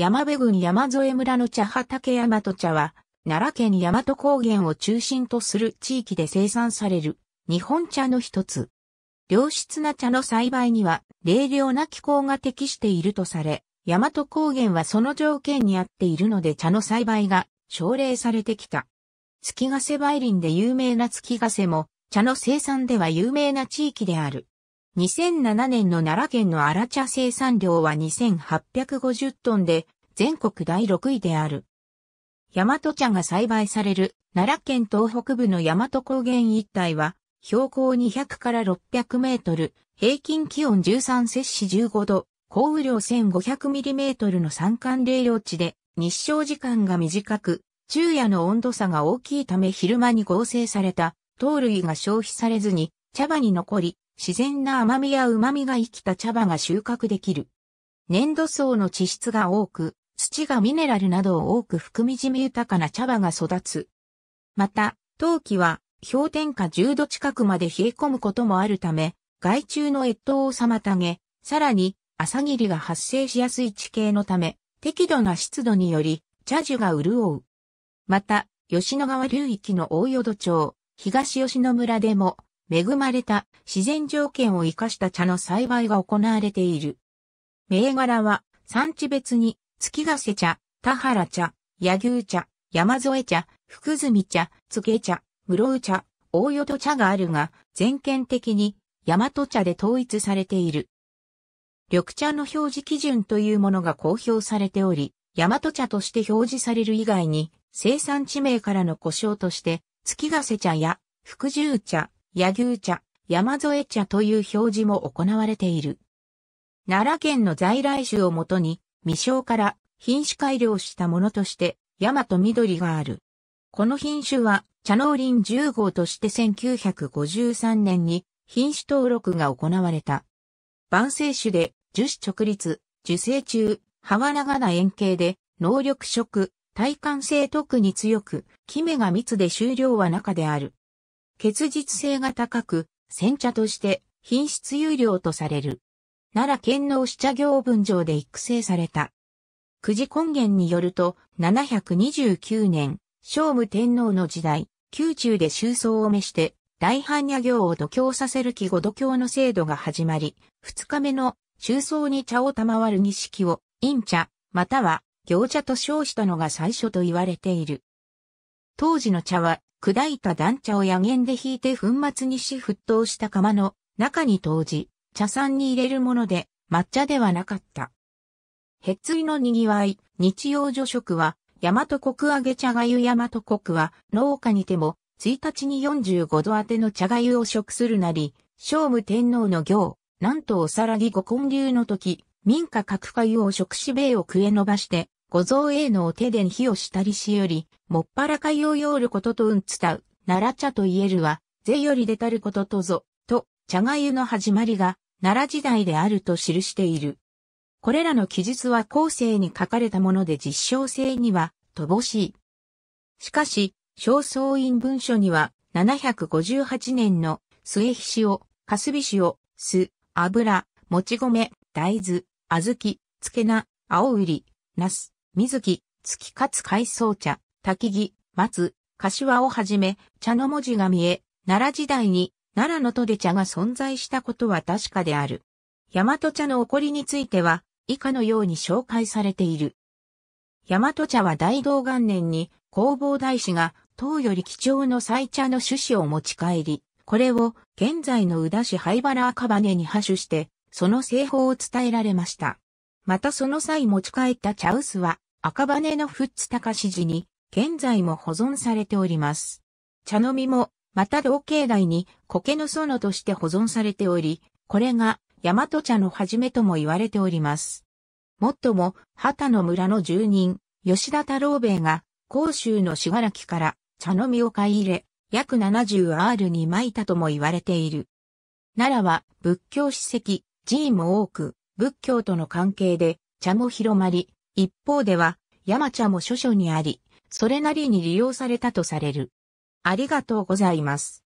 山部郡山添村の茶畑大和茶は、奈良県大和高原を中心とする地域で生産される日本茶の一つ。良質な茶の栽培には冷涼な気候が適しているとされ、大和高原はその条件に合っているので茶の栽培が奨励されてきた。月ヶ瀬梅林で有名な月ヶ瀬も茶の生産では有名な地域である。2007年の奈良県の荒茶生産量は2850トンで、全国第6位である。大和茶が栽培される奈良県東北部の大和高原一帯は、標高200から600メートル、平均気温13摂氏15度、降雨量1500ミリメートルの山間冷涼地で、日照時間が短く、昼夜の温度差が大きいため昼間に合成された糖類が消費されずに、茶葉に残り、自然な甘みや旨みが生きた茶葉が収穫できる。粘土層の地質が多く、土がミネラルなどを多く含みじめ豊かな茶葉が育つ。また、陶器は氷点下10度近くまで冷え込むこともあるため、害虫の越冬を妨げ、さらに朝霧が発生しやすい地形のため、適度な湿度により茶樹が潤う。また、吉野川流域の大淀町、東吉野村でも、恵まれた自然条件を生かした茶の栽培が行われている。銘柄は産地別に月ヶ瀬茶、田原茶、柳生茶、山添茶、福住茶、つげ茶、室生茶、大淀茶があるが、全県的に、大和茶で統一されている。緑茶の表示基準というものが公表されており、大和茶として表示される以外に、生産地名からの故障として、月ヶ瀬茶や、福住茶、柳生茶、山添茶という表示も行われている。奈良県の在来種をもとに、未生から品種改良したものとして、大和緑がある。この品種は、茶農林10号として1953年に品種登録が行われた。万世種で、樹脂直立、樹生中、葉は長な円形で、能力色、体感性特に強く、キメが密で収量は中である。結実性が高く、煎茶として品質優良とされる。奈良県の牛茶行分場で育成された。久慈根源によると、729年、聖武天皇の時代、宮中で収葬を召して、大般若行を度胸させる季語度胸の制度が始まり、二日目の収葬に茶を賜る式を、陰茶、または行茶と称したのが最初と言われている。当時の茶は、砕いた断茶を野源で引いて粉末にし沸騰した釜の中に投じ、茶んに入れるもので、抹茶ではなかった。へっついの賑わい、日曜女食は、大和国揚げ茶がゆ大和国は、農家にても、1日に45度当ての茶がゆを食するなり、聖武天皇の行、なんとおさらぎ五根流の時、民家各家湯を食し米を食え伸ばして、五蔵営のお手で火をしたりしより、もっぱらかをよることとうんつたう、奈良茶と言えるは、税より出たることとぞ、茶がゆの始まりが奈良時代であると記している。これらの記述は後世に書かれたもので実証性には乏しい。しかし、正倉院文書には758年の末菱を、かすび塩、酢、油、もち米、大豆、小豆、つけな、青うり、なす、水き、月かつ海藻茶、焚き木、松、柏をはじめ、茶の文字が見え、奈良時代に奈良のトデ茶が存在したことは確かである。大和茶の起こりについては、以下のように紹介されている。大和茶は大道元年に、工房大師が、唐より貴重の最茶の種子を持ち帰り、これを現在の宇田市灰原赤羽に派手して、その製法を伝えられました。またその際持ち帰った茶臼は、赤羽の富津高市寺に、現在も保存されております。茶飲みもまた同境内に苔の園として保存されており、これが大和茶の始めとも言われております。もっとも、畑の村の住人、吉田太郎兵衛が、甲州のしがらきから茶の実を買い入れ、約 70R に巻いたとも言われている。奈良は仏教史跡、寺院も多く、仏教との関係で茶も広まり、一方では山茶も諸所にあり、それなりに利用されたとされる。ありがとうございます。